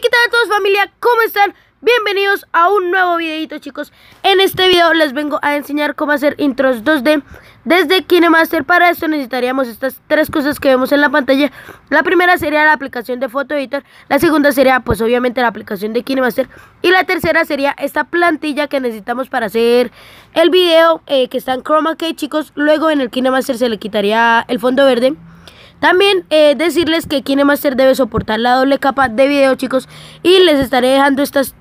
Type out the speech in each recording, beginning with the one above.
¿qué tal todos familia? ¿Cómo están? Bienvenidos a un nuevo videito chicos En este video les vengo a enseñar cómo hacer intros 2D Desde KineMaster Para esto necesitaríamos estas tres cosas que vemos en la pantalla La primera sería la aplicación de Photo Editor La segunda sería pues obviamente la aplicación de KineMaster Y la tercera sería esta plantilla que necesitamos para hacer el video eh, Que está en Chroma Key chicos Luego en el KineMaster se le quitaría el fondo verde también eh, decirles que KineMaster debe soportar la doble capa de video, chicos. Y les estaré dejando estas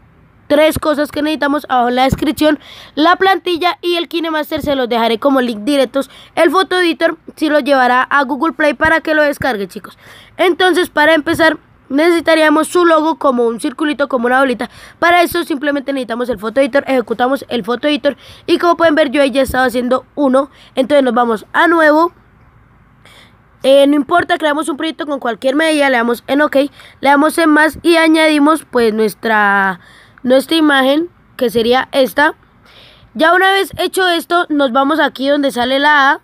tres cosas que necesitamos abajo en la descripción. La plantilla y el KineMaster se los dejaré como link directos. El foto Editor si lo llevará a Google Play para que lo descargue, chicos. Entonces, para empezar, necesitaríamos su logo como un circulito, como una bolita. Para eso simplemente necesitamos el Photo Editor, ejecutamos el Photo Editor. Y como pueden ver, yo ya he estado haciendo uno. Entonces nos vamos a nuevo eh, no importa, creamos un proyecto con cualquier medida, le damos en OK, le damos en más y añadimos pues nuestra, nuestra imagen, que sería esta. Ya una vez hecho esto, nos vamos aquí donde sale la A.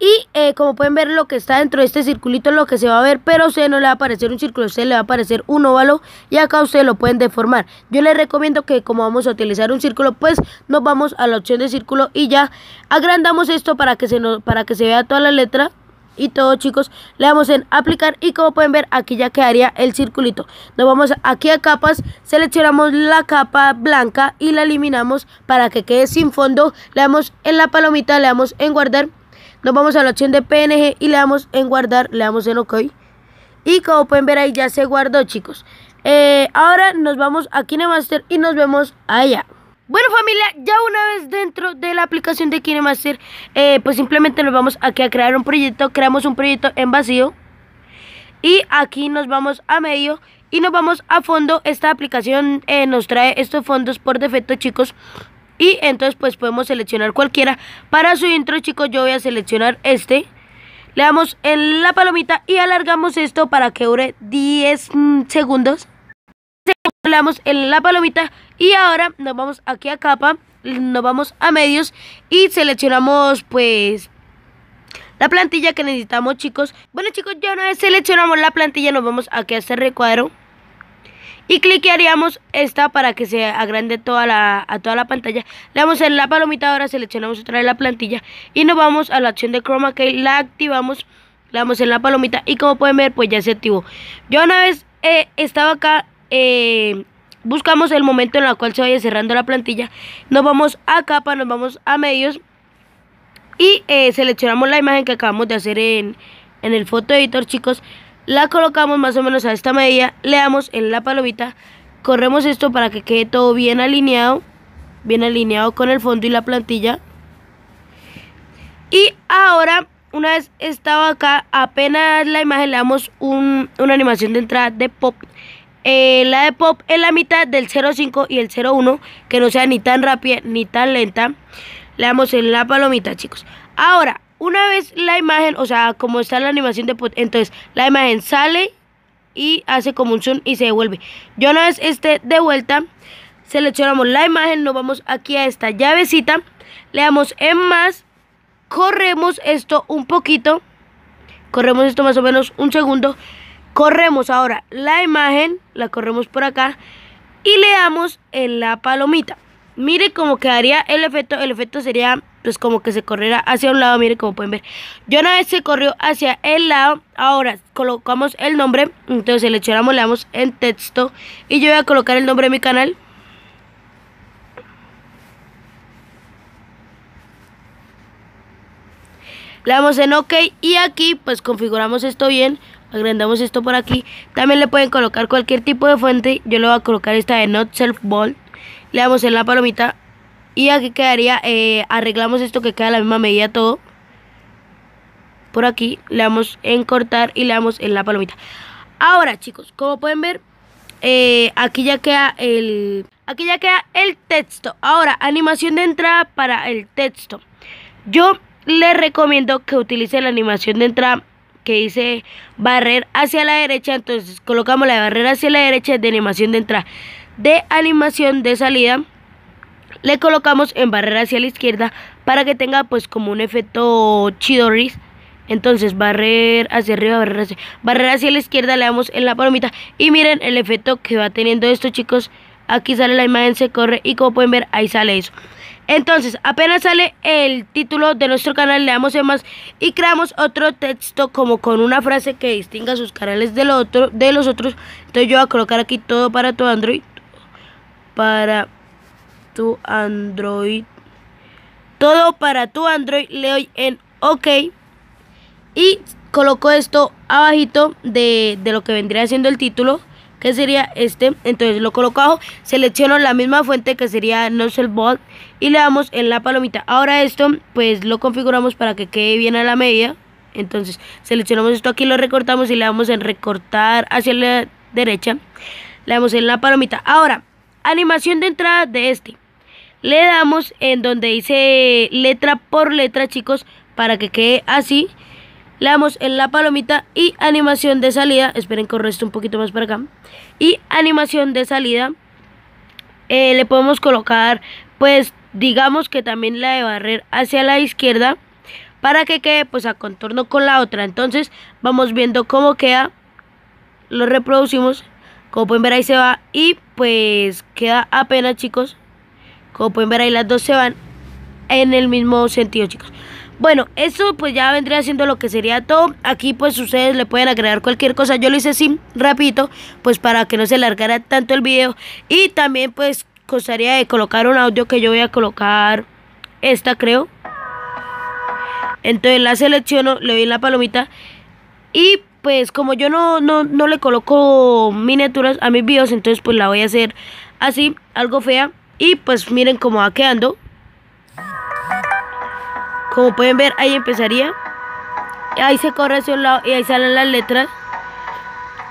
Y eh, como pueden ver, lo que está dentro de este circulito es lo que se va a ver, pero a usted no le va a aparecer un círculo, a le va a aparecer un óvalo y acá ustedes lo pueden deformar. Yo les recomiendo que como vamos a utilizar un círculo, pues nos vamos a la opción de círculo y ya agrandamos esto para que se, nos, para que se vea toda la letra y todo chicos le damos en aplicar y como pueden ver aquí ya quedaría el circulito nos vamos aquí a capas seleccionamos la capa blanca y la eliminamos para que quede sin fondo le damos en la palomita le damos en guardar nos vamos a la opción de png y le damos en guardar le damos en ok y como pueden ver ahí ya se guardó chicos eh, ahora nos vamos aquí KineMaster y nos vemos allá bueno familia, ya una vez dentro de la aplicación de KineMaster, eh, pues simplemente nos vamos aquí a crear un proyecto, creamos un proyecto en vacío y aquí nos vamos a medio y nos vamos a fondo, esta aplicación eh, nos trae estos fondos por defecto chicos y entonces pues podemos seleccionar cualquiera, para su intro chicos yo voy a seleccionar este le damos en la palomita y alargamos esto para que dure 10 mm, segundos damos en la palomita y ahora nos vamos aquí a capa, nos vamos a medios y seleccionamos pues la plantilla que necesitamos chicos. Bueno chicos, ya una vez seleccionamos la plantilla nos vamos aquí a este recuadro y cliquearíamos esta para que se agrande toda la, a toda la pantalla. Le damos en la palomita ahora, seleccionamos otra vez la plantilla y nos vamos a la opción de Chroma Key, la activamos. Le damos en la palomita y como pueden ver pues ya se activó. Yo una vez he eh, estaba acá eh, buscamos el momento en el cual se vaya cerrando la plantilla. Nos vamos a capa, nos vamos a medios y eh, seleccionamos la imagen que acabamos de hacer en, el foto editor, chicos. La colocamos más o menos a esta medida, le damos en la palomita, corremos esto para que quede todo bien alineado, bien alineado con el fondo y la plantilla. Y ahora, una vez estaba acá, apenas la imagen le damos un, una animación de entrada de pop eh, la de pop en la mitad del 05 y el 01, que no sea ni tan rápida ni tan lenta. Le damos en la palomita, chicos. Ahora, una vez la imagen, o sea, como está la animación de pop, entonces la imagen sale y hace como un zoom y se devuelve. Yo una vez esté de vuelta, seleccionamos la imagen, nos vamos aquí a esta llavecita, le damos en más, corremos esto un poquito, corremos esto más o menos un segundo, Corremos ahora la imagen, la corremos por acá y le damos en la palomita. Mire cómo quedaría el efecto, el efecto sería pues como que se corriera hacia un lado, mire como pueden ver. Yo una vez se corrió hacia el lado, ahora colocamos el nombre, entonces echamos, le damos en texto y yo voy a colocar el nombre de mi canal. Le damos en OK y aquí pues configuramos esto bien agrandamos esto por aquí. También le pueden colocar cualquier tipo de fuente. Yo le voy a colocar esta de Not Self Bold. Le damos en la palomita. Y aquí quedaría, eh, arreglamos esto que queda la misma medida todo. Por aquí le damos en cortar y le damos en la palomita. Ahora chicos, como pueden ver, eh, aquí ya queda el... Aquí ya queda el texto. Ahora, animación de entrada para el texto. Yo les recomiendo que utilicen la animación de entrada que dice barrer hacia la derecha, entonces colocamos la barrera hacia la derecha de animación de entrada, de animación de salida, le colocamos en barrera hacia la izquierda para que tenga pues como un efecto chidoris. Entonces barrer hacia arriba, barrer hacia, barrer hacia la izquierda, le damos en la palomita y miren el efecto que va teniendo esto chicos. Aquí sale la imagen, se corre y como pueden ver ahí sale eso. Entonces, apenas sale el título de nuestro canal, le damos en más y creamos otro texto como con una frase que distinga sus canales otro, de los otros. Entonces yo voy a colocar aquí todo para tu Android. Para tu Android. Todo para tu Android. Le doy en OK. Y coloco esto abajito de, de lo que vendría siendo el título que sería este. Entonces lo coloco abajo, selecciono la misma fuente que sería Bot y le damos en la palomita. Ahora esto pues lo configuramos para que quede bien a la media Entonces seleccionamos esto aquí, lo recortamos y le damos en recortar hacia la derecha. Le damos en la palomita. Ahora, animación de entrada de este. Le damos en donde dice letra por letra, chicos, para que quede así le damos en la palomita y animación de salida, esperen corre esto un poquito más para acá, y animación de salida, eh, le podemos colocar pues digamos que también la de barrer hacia la izquierda para que quede pues a contorno con la otra, entonces vamos viendo cómo queda, lo reproducimos, como pueden ver ahí se va y pues queda apenas chicos, como pueden ver ahí las dos se van en el mismo sentido chicos. Bueno, eso pues ya vendría siendo lo que sería todo. Aquí pues ustedes le pueden agregar cualquier cosa. Yo lo hice así, rapidito, pues para que no se alargara tanto el video. Y también pues costaría de colocar un audio que yo voy a colocar esta creo. Entonces la selecciono, le doy la palomita y pues como yo no, no, no le coloco miniaturas a mis videos, entonces pues la voy a hacer así, algo fea. Y pues miren cómo va quedando. Como pueden ver, ahí empezaría. Ahí se corre hacia un lado y ahí salen las letras.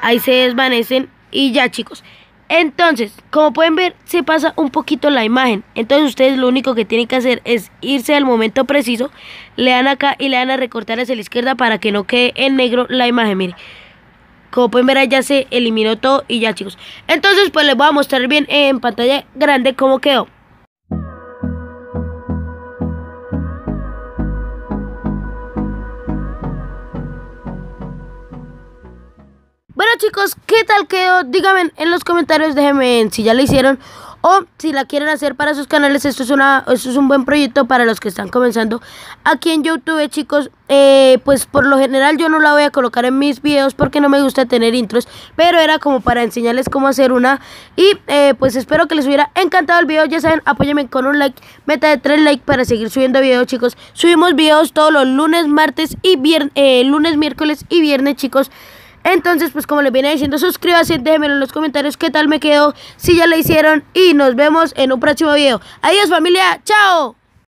Ahí se desvanecen y ya chicos. Entonces, como pueden ver, se pasa un poquito la imagen. Entonces ustedes lo único que tienen que hacer es irse al momento preciso. Le dan acá y le dan a recortar hacia la izquierda para que no quede en negro la imagen. Miren. Como pueden ver, ya se eliminó todo y ya chicos. Entonces, pues les voy a mostrar bien en pantalla grande cómo quedó. chicos, ¿qué tal quedó? Díganme en los comentarios, déjenme si ya la hicieron o si la quieren hacer para sus canales. Esto es, una, es un buen proyecto para los que están comenzando aquí en YouTube, eh, chicos. Eh, pues por lo general yo no la voy a colocar en mis videos porque no me gusta tener intros, pero era como para enseñarles cómo hacer una. Y eh, pues espero que les hubiera encantado el video. Ya saben, apóyenme con un like, meta de 3 likes para seguir subiendo videos, chicos. Subimos videos todos los lunes, martes y viernes, lunes, miércoles y viernes, chicos. Entonces, pues como les viene diciendo, suscríbanse, déjenmelo en los comentarios qué tal me quedó, si ya la hicieron y nos vemos en un próximo video. Adiós familia, chao.